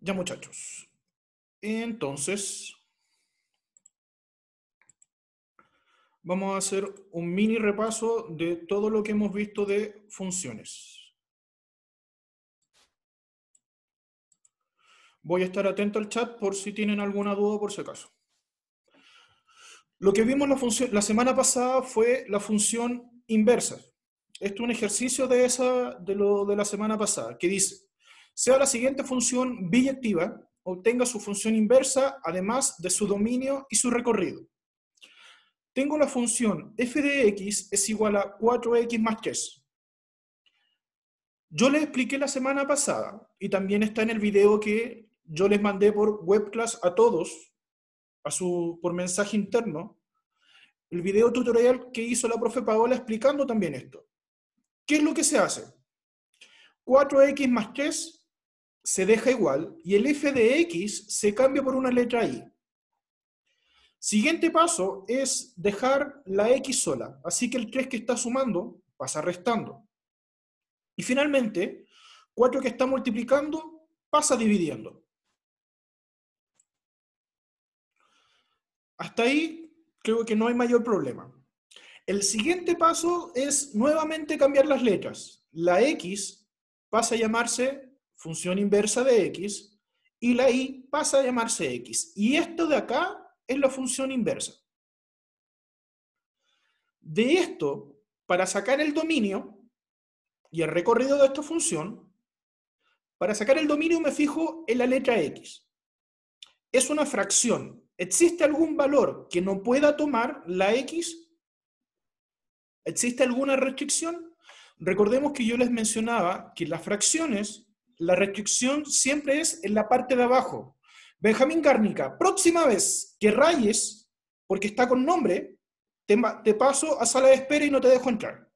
Ya muchachos, entonces vamos a hacer un mini repaso de todo lo que hemos visto de funciones. Voy a estar atento al chat por si tienen alguna duda por si acaso. Lo que vimos la, semana pasada fue la función inversa. Esto es un ejercicio de, esa, de lo de la semana pasada, que dice, sea la siguiente función biyectiva, obtenga su función inversa, además de su dominio y su recorrido. Tengo la función f de x es igual a 4x más 3. Yo les expliqué la semana pasada, y también está en el video que yo les mandé por webclass a todos, a su, por mensaje interno, el video tutorial que hizo la profe Paola explicando también esto. ¿Qué es lo que se hace? 4x más 3 se deja igual y el f de x se cambia por una letra i. Siguiente paso es dejar la x sola, así que el 3 que está sumando pasa restando. Y finalmente, 4 que está multiplicando pasa dividiendo. Hasta ahí creo que no hay mayor problema. El siguiente paso es nuevamente cambiar las letras. La X pasa a llamarse función inversa de x, y la y pasa a llamarse x. Y esto de acá es la función inversa. De esto, para sacar el dominio y el recorrido de esta función, para sacar el dominio me fijo en la letra x. Es una fracción. ¿Existe algún valor que no pueda tomar la x? ¿Existe alguna restricción? Recordemos que yo les mencionaba que las fracciones la restricción siempre es en la parte de abajo. Benjamín Cárnica, próxima vez que rayes, porque está con nombre, te, paso a sala de espera y no te dejo entrar.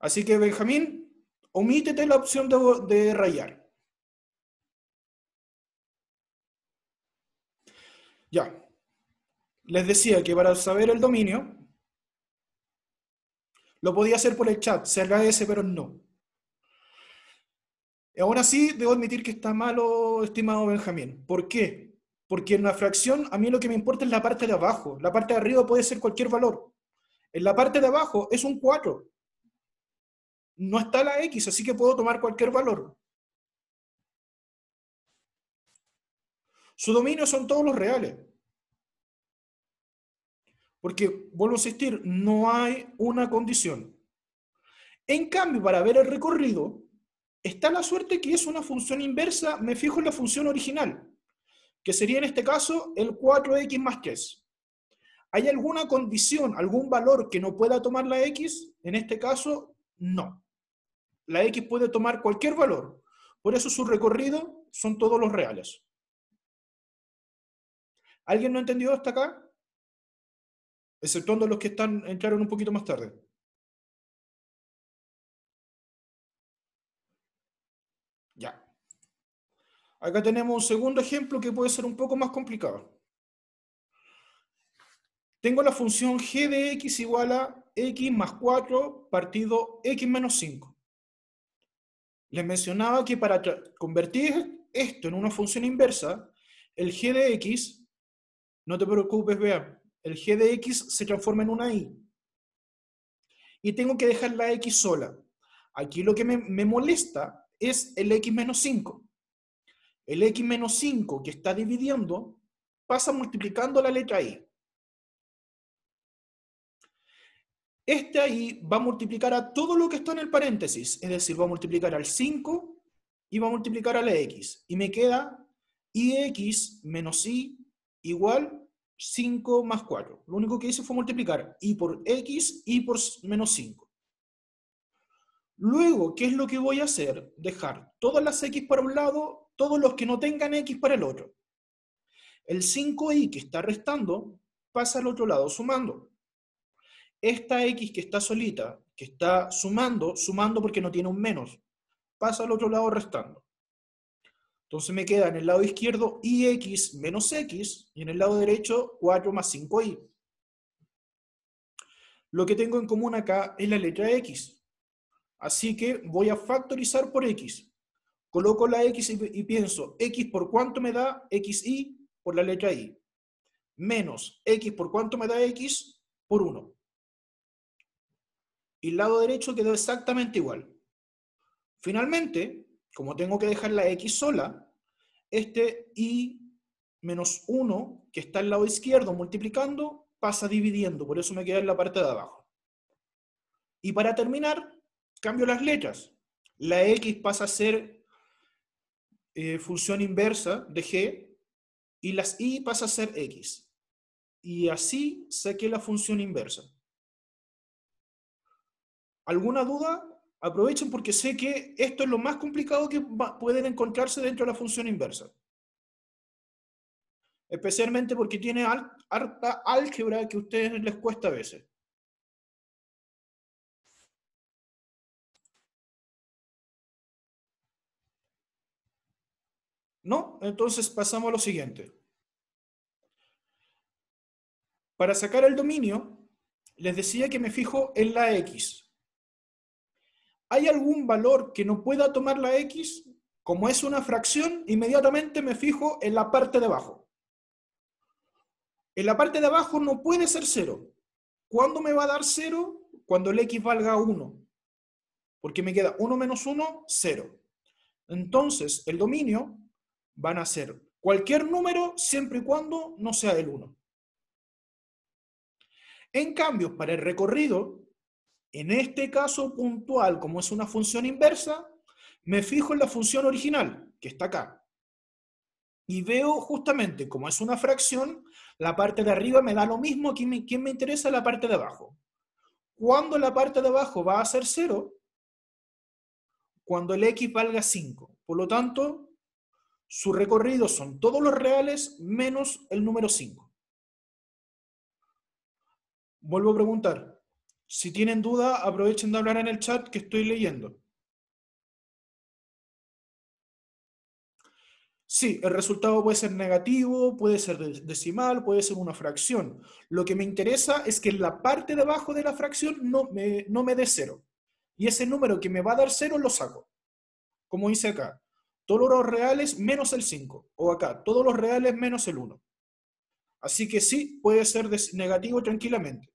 Así que, Benjamín, omítete la opción de, de, rayar. Ya. Les decía que para saber el dominio, lo podía hacer por el chat, se agradece, pero no. Y aún así, debo admitir que está malo, estimado Benjamín. ¿Por qué? Porque en la fracción, a mí lo que me importa es la parte de abajo. La parte de arriba puede ser cualquier valor. En la parte de abajo es un 4. No está la X, así que puedo tomar cualquier valor. Su dominio son todos los reales. Porque, vuelvo a insistir, no hay una condición. En cambio, para ver el recorrido, está la suerte que es una función inversa, me fijo en la función original, que sería en este caso el 4x más 3. ¿Hay alguna condición, algún valor que no pueda tomar la x? En este caso, no. La x puede tomar cualquier valor. Por eso su recorrido son todos los reales. ¿Alguien no entendió hasta acá? exceptuando los que están, entraron un poquito más tarde. Ya. Acá tenemos un segundo ejemplo que puede ser un poco más complicado. Tengo la función g de x igual a x más 4 partido x menos 5. Les mencionaba que para convertir esto en una función inversa, el g de x, no te preocupes, vean, el g de x se transforma en una i Y tengo que dejar la x sola. Aquí lo que me, molesta es el x menos 5. El x menos 5 que está dividiendo pasa multiplicando la letra i. Este i va a multiplicar a todo lo que está en el paréntesis, es decir, va a multiplicar al 5 y va a multiplicar a la x. Y me queda ix menos y igual 5 más 4. Lo único que hice fue multiplicar y por x y por menos 5. Luego, ¿qué es lo que voy a hacer? Dejar todas las x para un lado, todos los que no tengan x para el otro. El 5 y que está restando pasa al otro lado sumando. Esta x que está solita, que está sumando, sumando porque no tiene un menos, pasa al otro lado restando. Entonces me queda en el lado izquierdo ix menos x y en el lado derecho 4 más 5 i Lo que tengo en común acá es la letra x. Así que voy a factorizar por x. Coloco la x y, pienso, x por cuánto me da xy por la letra y. Menos x por cuánto me da x por 1. Y el lado derecho quedó exactamente igual. Finalmente, como tengo que dejar la x sola, este y menos 1, que está al lado izquierdo multiplicando, pasa dividiendo, por eso me queda en la parte de abajo. Y para terminar, cambio las letras. La x pasa a ser eh, función inversa de g, y las y pasa a ser x. Y así saqué la función inversa. ¿Alguna duda aprovechen porque sé que esto es lo más complicado que pueden encontrarse dentro de la función inversa. Especialmente porque tiene harta álgebra que a ustedes les cuesta a veces. ¿No? Entonces pasamos a lo siguiente. Para sacar el dominio, les decía que me fijo en la X. ¿hay algún valor que no pueda tomar la X? Como es una fracción, inmediatamente me fijo en la parte de abajo. En la parte de abajo no puede ser cero. ¿Cuándo me va a dar cero? Cuando el X valga 1. Porque me queda 1 menos 1, 0. Entonces, el dominio van a ser cualquier número siempre y cuando no sea el 1. En cambio, para el recorrido, en este caso puntual, como es una función inversa, me fijo en la función original, que está acá. Y veo justamente, como es una fracción, la parte de arriba me da lo mismo que me, me interesa la parte de abajo. ¿Cuándo la parte de abajo va a ser 0? Cuando el x valga 5. Por lo tanto, su recorrido son todos los reales menos el número 5. Vuelvo a preguntar, si tienen duda, aprovechen de hablar en el chat que estoy leyendo. Sí, el resultado puede ser negativo, puede ser decimal, puede ser una fracción. Lo que me interesa es que la parte de abajo de la fracción no me, no me dé cero. Y ese número que me va a dar cero lo saco. Como dice acá, todos los reales menos el 5. O acá, todos los reales menos el 1. Así que sí, puede ser negativo tranquilamente.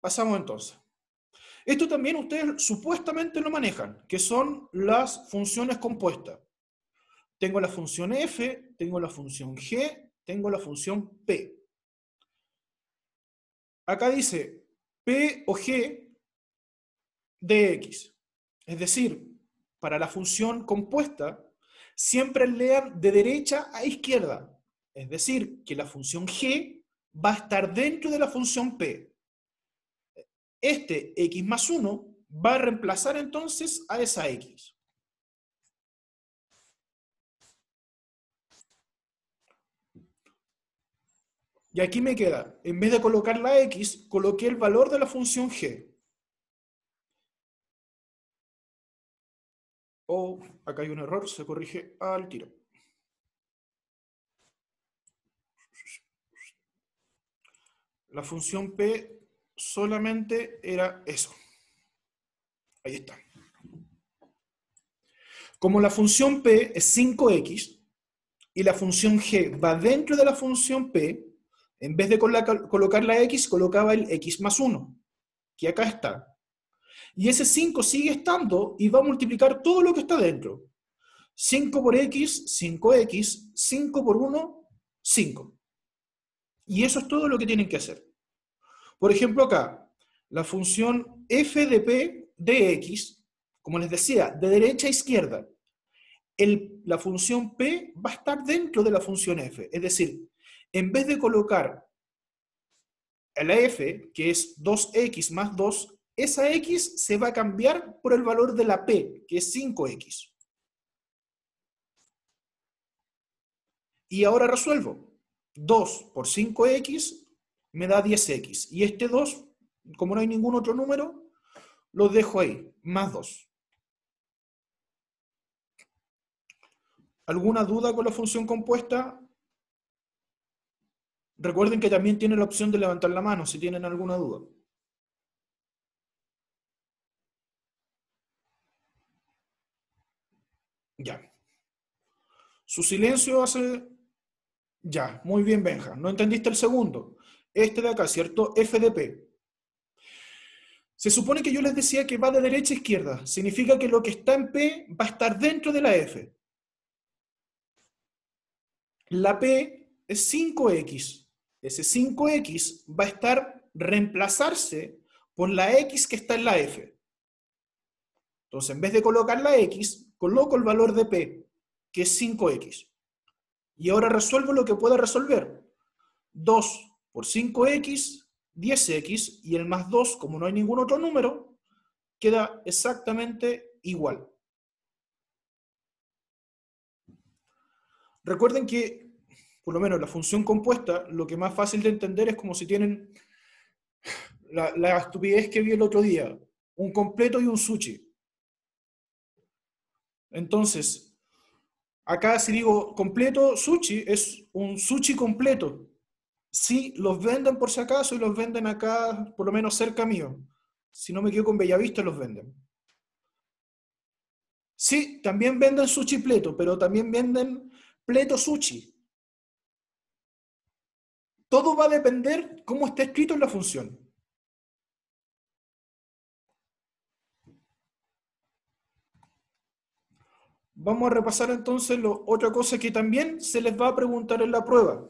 Pasamos entonces. Esto también ustedes supuestamente lo manejan, que son las funciones compuestas. Tengo la función f, tengo la función g, tengo la función p. Acá dice p o g de x. Es decir, para la función compuesta, siempre leer de derecha a izquierda. Es decir, que la función g va a estar dentro de la función p. Este x más 1 va a reemplazar entonces a esa x. Y aquí me queda, en vez de colocar la x, coloqué el valor de la función g. oh, acá hay un error, se corrige al tiro. La función p solamente era eso. Ahí está. Como la función P es 5x y la función G va dentro de la función P, en vez de colocar la x, colocaba el x más 1, que acá está. Y ese 5 sigue estando y va a multiplicar todo lo que está dentro. 5 por x, 5x, 5 por 1, 5. Y eso es todo lo que tienen que hacer. Por ejemplo, acá, la función f de p de x, como les decía, de derecha a izquierda, la función p va a estar dentro de la función f. Es decir, en vez de colocar la f, que es 2x más 2, esa x se va a cambiar por el valor de la p, que es 5x. Y ahora resuelvo. 2 por 5x me da 10x. Y este 2, como no hay ningún otro número, lo dejo ahí, más 2. ¿Alguna duda con la función compuesta? Recuerden que también tienen la opción de levantar la mano si tienen alguna duda. Ya. Su silencio hace... Ya, muy bien, Benja. ¿No entendiste el segundo? este de acá, ¿cierto? F FDP. Se supone que yo les decía que va de derecha a izquierda. Significa que lo que está en P va a estar dentro de la F. La P es 5X. Ese 5X va a estar reemplazarse por la X que está en la F. Entonces, en vez de colocar la X, coloco el valor de P, que es 5X. Y ahora resuelvo lo que pueda resolver. 2 por 5x, 10x y el más 2, como no hay ningún otro número, queda exactamente igual. Recuerden que, por lo menos la función compuesta, lo que más fácil de entender es como si tienen la, estupidez que vi el otro día, un completo y un sushi. Entonces, acá si digo completo sushi, es un sushi completo. Sí, los venden por si acaso y los venden acá, por lo menos cerca mío. Si no me quedo con Bellavista, los venden. Sí, también venden sushi pleto, pero también venden pleto sushi. Todo va a depender cómo esté escrito en la función. Vamos a repasar entonces lo, otra cosa que también se les va a preguntar en la prueba.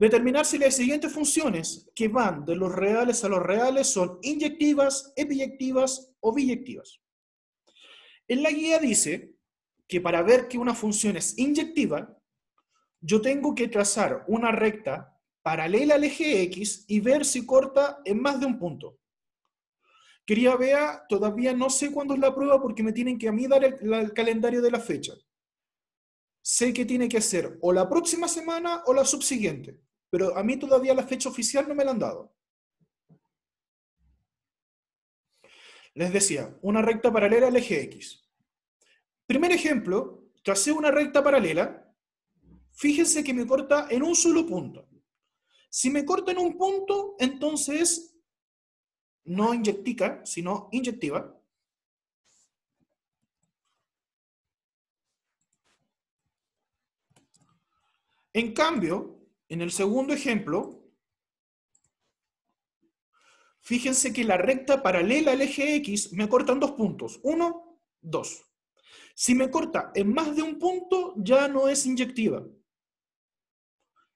Determinar si las siguientes funciones que van de los reales a los reales son inyectivas, epiyectivas o biyectivas. En la guía dice que para ver que una función es inyectiva, yo tengo que trazar una recta paralela al eje X y ver si corta en más de un punto. Quería ver, todavía no sé cuándo es la prueba porque me tienen que a mí dar el, el calendario de la fecha. Sé que tiene que ser o la próxima semana o la subsiguiente pero a mí todavía la fecha oficial no me la han dado. Les decía, una recta paralela al eje X. Primer ejemplo, tracé una recta paralela, fíjense que me corta en un solo punto. Si me corta en un punto, entonces no inyectica, sino inyectiva. En cambio, en el segundo ejemplo, fíjense que la recta paralela al eje X me corta en dos puntos. Uno, dos. Si me corta en más de un punto, ya no es inyectiva.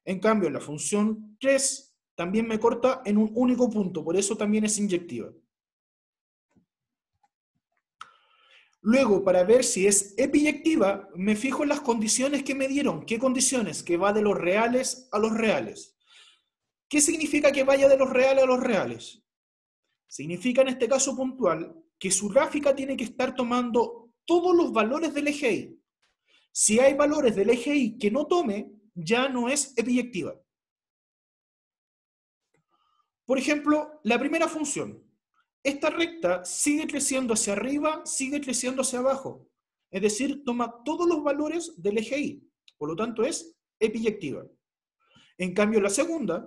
En cambio, la función 3 también me corta en un único punto, por eso también es inyectiva. Luego, para ver si es epiyectiva, me fijo en las condiciones que me dieron. ¿Qué condiciones? Que va de los reales a los reales. ¿Qué significa que vaya de los reales a los reales? Significa en este caso puntual que su gráfica tiene que estar tomando todos los valores del eje Y. Si hay valores del eje Y que no tome, ya no es epiyectiva. Por ejemplo, la primera función, esta recta sigue creciendo hacia arriba, sigue creciendo hacia abajo. Es decir, toma todos los valores del eje Y. Por lo tanto, es epiyectiva. En cambio, la segunda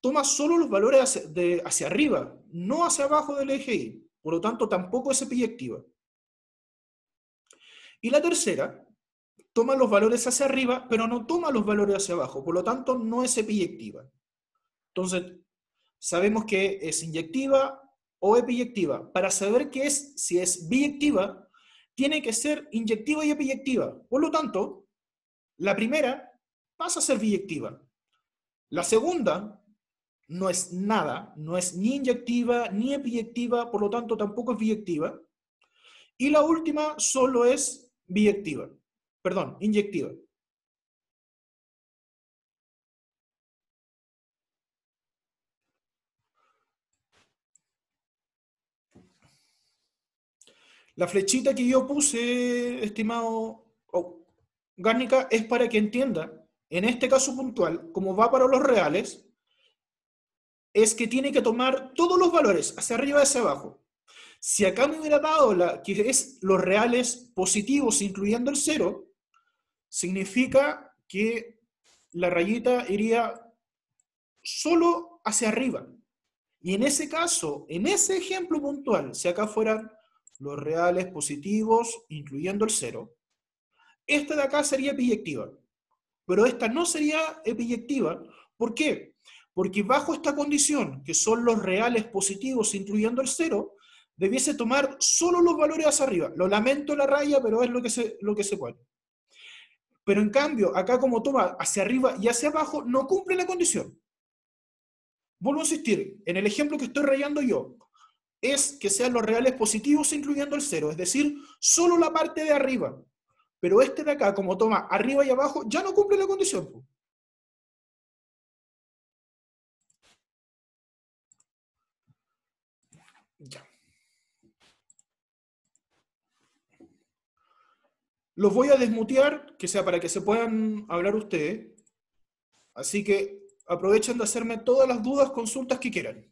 toma solo los valores hacia, de, hacia arriba, no hacia abajo del eje Y. Por lo tanto, tampoco es epiyectiva. Y la tercera toma los valores hacia arriba, pero no toma los valores hacia abajo. Por lo tanto, no es epiyectiva. Entonces, sabemos que es inyectiva, o epiyectiva. Para saber qué es, si es biyectiva, tiene que ser inyectiva y epiyectiva. Por lo tanto, la primera pasa a ser biyectiva. La segunda no es nada, no es ni inyectiva ni epiyectiva, por lo tanto tampoco es biyectiva. Y la última solo es biyectiva, perdón, inyectiva. La flechita que yo puse, estimado oh, es para que entienda, en este caso puntual, como va para los reales, es que tiene que tomar todos los valores, hacia arriba y hacia abajo. Si acá me hubiera dado la, que es los reales positivos, incluyendo el cero, significa que la rayita iría solo hacia arriba. Y en ese caso, en ese ejemplo puntual, si acá fuera los reales positivos, incluyendo el cero. Esta de acá sería epiyectiva, pero esta no sería epiyectiva. ¿Por qué? Porque bajo esta condición, que son los reales positivos, incluyendo el cero, debiese tomar solo los valores hacia arriba. Lo lamento la raya, pero es lo que se, lo que se puede. Pero en cambio, acá como toma hacia arriba y hacia abajo, no cumple la condición. Vuelvo a insistir, en el ejemplo que estoy rayando yo, es que sean los reales positivos incluyendo el cero, es decir, solo la parte de arriba. Pero este de acá, como toma arriba y abajo, ya no cumple la condición. Ya. Los voy a desmutear, que sea para que se puedan hablar ustedes. Así que aprovechen de hacerme todas las dudas, consultas que quieran.